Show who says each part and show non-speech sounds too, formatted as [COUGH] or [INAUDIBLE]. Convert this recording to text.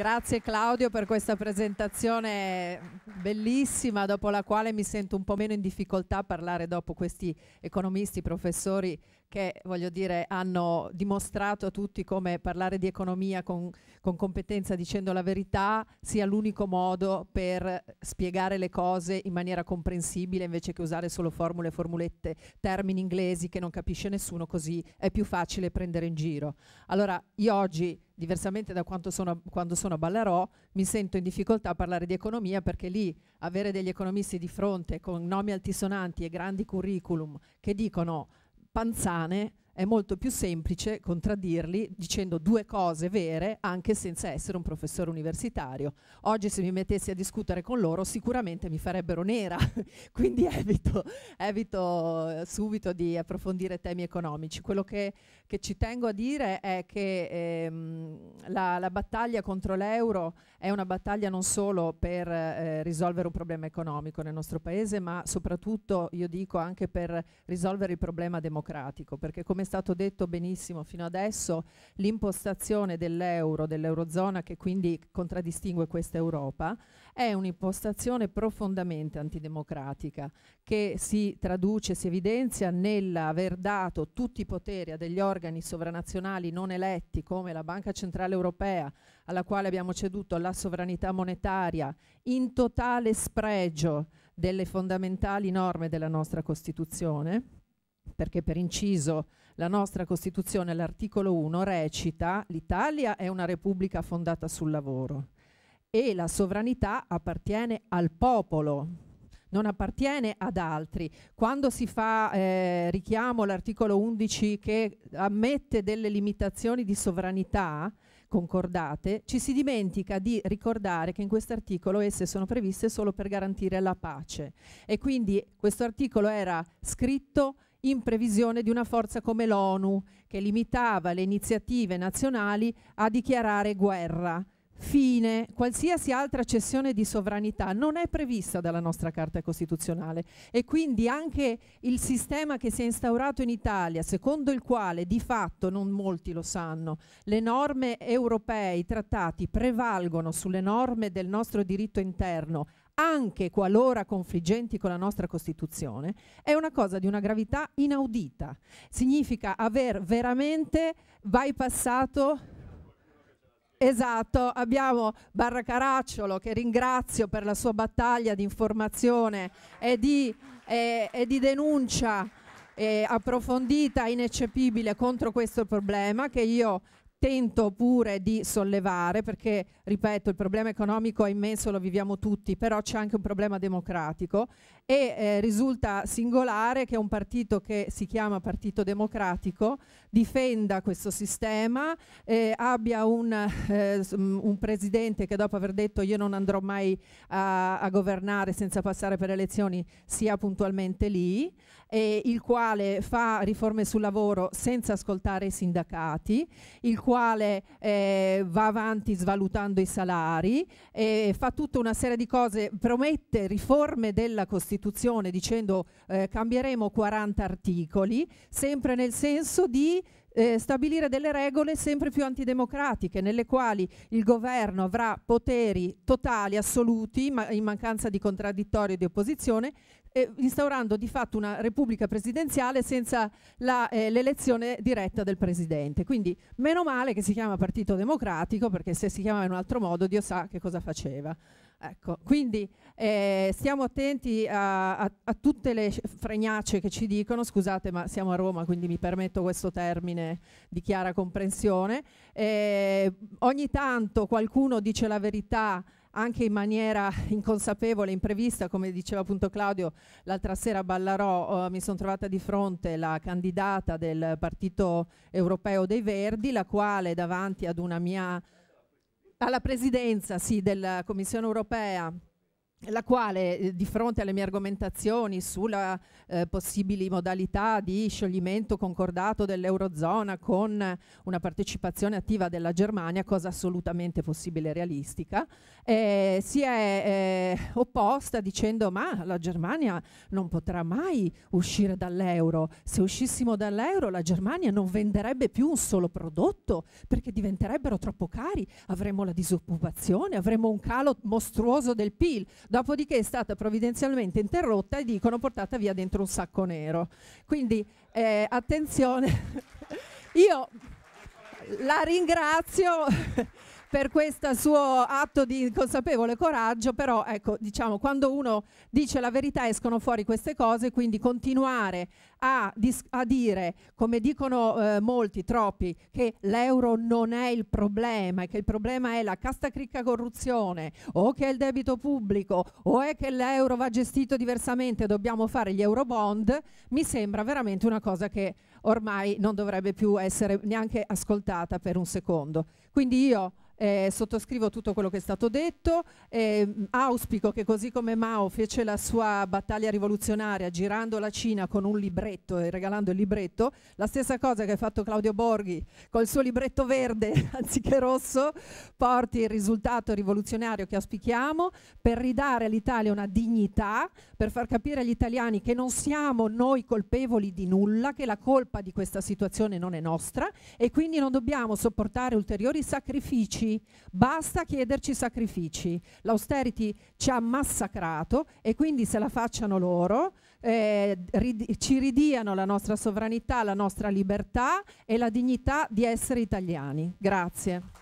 Speaker 1: Grazie Claudio per questa presentazione bellissima, dopo la quale mi sento un po' meno in difficoltà a parlare dopo questi economisti, professori che voglio dire hanno dimostrato a tutti come parlare di economia con, con competenza dicendo la verità sia l'unico modo per spiegare le cose in maniera comprensibile invece che usare solo formule, formulette, termini inglesi che non capisce nessuno, così è più facile prendere in giro. Allora io oggi diversamente da quanto sono quando sono a Ballarò, mi sento in difficoltà a parlare di economia perché lì avere degli economisti di fronte con nomi altisonanti e grandi curriculum che dicono panzane è molto più semplice contraddirli dicendo due cose vere anche senza essere un professore universitario. Oggi se mi mettessi a discutere con loro sicuramente mi farebbero nera, [LAUGHS] quindi evito, evito, eh, subito di approfondire temi economici. Quello che, che ci tengo a dire è che ehm, la, la, battaglia contro l'euro è una battaglia non solo per eh, risolvere un problema economico nel nostro paese, ma soprattutto, io dico, anche per risolvere il problema democratico, perché come stato detto benissimo fino adesso, l'impostazione dell'euro, dell'eurozona che quindi contraddistingue questa Europa, è un'impostazione profondamente antidemocratica che si traduce, si evidenzia nell'aver dato tutti i poteri a degli organi sovranazionali non eletti come la Banca Centrale Europea, alla quale abbiamo ceduto la sovranità monetaria, in totale spregio delle fondamentali norme della nostra Costituzione perché per inciso la nostra Costituzione, l'articolo 1, recita l'Italia è una repubblica fondata sul lavoro e la sovranità appartiene al popolo, non appartiene ad altri. Quando si fa eh, richiamo all'articolo 11 che ammette delle limitazioni di sovranità concordate, ci si dimentica di ricordare che in questo articolo esse sono previste solo per garantire la pace e quindi questo articolo era scritto in previsione di una forza come l'ONU che limitava le iniziative nazionali a dichiarare guerra. Fine, qualsiasi altra cessione di sovranità non è prevista dalla nostra Carta Costituzionale e quindi anche il sistema che si è instaurato in Italia, secondo il quale di fatto, non molti lo sanno, le norme europee, i trattati prevalgono sulle norme del nostro diritto interno, anche qualora confliggenti con la nostra Costituzione, è una cosa di una gravità inaudita. Significa aver veramente bypassato Esatto, abbiamo Barra Caracciolo che ringrazio per la sua battaglia di informazione e di, eh, e di denuncia eh, approfondita, ineccepibile contro questo problema che io tento pure di sollevare, perché ripeto il problema economico è immenso, lo viviamo tutti, però c'è anche un problema democratico e eh, risulta singolare che un partito che si chiama Partito Democratico difenda questo sistema, eh, abbia un, eh, un, presidente che dopo aver detto io non andrò mai a, a governare senza passare per elezioni sia puntualmente lì, il quale fa riforme sul lavoro senza ascoltare i sindacati, il quale quale eh, va avanti svalutando i salari, e fa tutta una serie di cose, promette riforme della Costituzione dicendo eh, cambieremo 40 articoli, sempre nel senso di eh, stabilire delle regole sempre più antidemocratiche, nelle quali il governo avrà poteri totali, assoluti, ma in mancanza di contraddittorio e di opposizione, eh, instaurando di fatto una repubblica presidenziale senza eh, l'elezione eh, diretta del presidente. Quindi meno male che si chiama Partito Democratico perché se si chiamava in un altro modo Dio sa che cosa faceva. Ecco, quindi eh, stiamo attenti a, a, a, tutte le fregnacce che ci dicono, scusate ma siamo a Roma quindi mi permetto questo termine di chiara comprensione, eh, ogni tanto qualcuno dice la verità anche in maniera inconsapevole, imprevista, come diceva appunto Claudio, l'altra sera a Ballarò eh, mi sono trovata di fronte la candidata del Partito Europeo dei Verdi, la quale davanti ad una mia alla presidenza sì, della Commissione Europea la quale eh, di fronte alle mie argomentazioni sulla eh, possibili modalità di scioglimento concordato dell'Eurozona con una partecipazione attiva della Germania, cosa assolutamente possibile e realistica, eh, si è eh, opposta dicendo ma la Germania non potrà mai uscire dall'euro, se uscissimo dall'euro la Germania non venderebbe più un solo prodotto perché diventerebbero troppo cari, avremmo la disoccupazione, avremmo un calo mostruoso del PIL dopodiché è stata provvidenzialmente interrotta e dicono portata via dentro un sacco nero. Quindi eh, attenzione, [LAUGHS] io la ringrazio per questo suo atto di consapevole coraggio, però ecco, diciamo, quando uno dice la verità escono fuori queste cose, quindi continuare a, a dire, come dicono eh, molti, troppi, che l'euro non è il problema, che il problema è la casta cricca corruzione o che è il debito pubblico o è che l'euro va gestito diversamente, dobbiamo fare gli euro bond, mi sembra veramente una cosa che ormai non dovrebbe più essere neanche ascoltata per un secondo. Quindi io eh, sottoscrivo tutto quello che è stato detto, eh, auspico che così come Mao fece la sua battaglia rivoluzionaria girando la Cina con un libretto e regalando il libretto, la stessa cosa che ha fatto Claudio Borghi col suo libretto verde [LAUGHS] anziché rosso porti il risultato rivoluzionario che auspichiamo per ridare all'Italia una dignità, per far capire agli italiani che non siamo noi colpevoli di nulla, che la colpa di questa situazione non è nostra e quindi non dobbiamo sopportare ulteriori sacrifici basta chiederci sacrifici. L'austerity ci ha massacrato e quindi se la facciano loro, eh, rid ci ridiano la nostra sovranità, la nostra libertà e la dignità di essere italiani. Grazie.